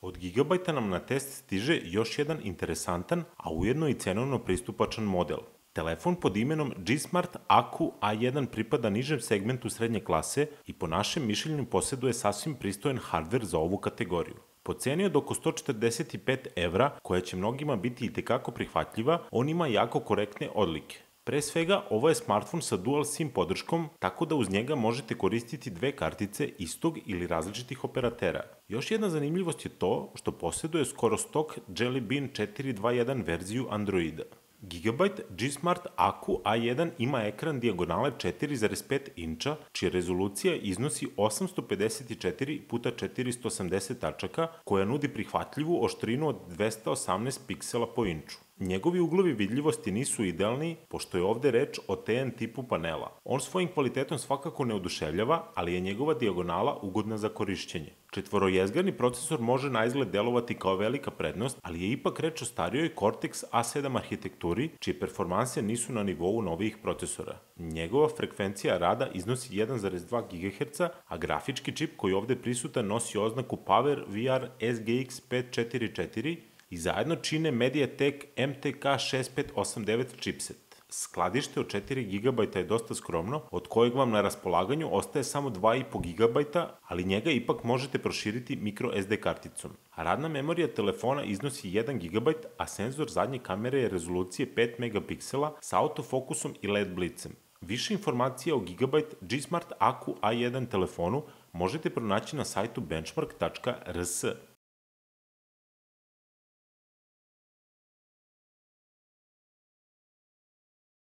Od Gigabajta nam na test stiže još jedan interesantan, a ujedno i cenovno pristupačan model. Telefon pod imenom G-Smart Aku A1 pripada nižem segmentu srednje klase i po našem mišljenju posjeduje sasvim pristojen hardver za ovu kategoriju. Po ceni od oko 145 evra, koja će mnogima biti i tekako prihvatljiva, on ima jako korektne odlike. Pre svega, ovo je smartfon sa dual SIM podrškom, tako da uz njega možete koristiti dve kartice istog ili različitih operatera. Još jedna zanimljivost je to što posjeduje skoro stok Jelly Bean 421 verziju Androida. Gigabyte G-Smart Aku A1 ima ekran dijagonale 4,5 inča, čija rezolucija iznosi 854 x 480 tačaka, koja nudi prihvatljivu oštrinu od 218 piksela po inču. Njegovi uglovi vidljivosti nisu idealni, pošto je ovde reč o TN tipu panela. On svojim kvalitetom svakako ne oduševljava, ali je njegova dijagonala ugodna za korišćenje. Četvorojezgarni procesor može na izgled delovati kao velika prednost, ali je ipak reč o starijoj Cortex A7 arhitekturi, čije performanse nisu na nivou novijih procesora. Njegova frekvencija rada iznosi 1,2 GHz, a grafički čip koji ovde prisutan nosi oznaku Power VR SGX 544, i zajedno čine Mediatek MTK6589 chipset. Skladište od 4 GB je dosta skromno, od kojeg vam na raspolaganju ostaje samo 2,5 GB, ali njega ipak možete proširiti microSD karticom. A radna memorija telefona iznosi 1 GB, a senzor zadnje kamere je rezolucije 5 megapiksela sa autofokusom i LED blicem. Više informacija o Gigabyte G-Smart AQ A1 telefonu možete pronaći na sajtu benchmark.rs.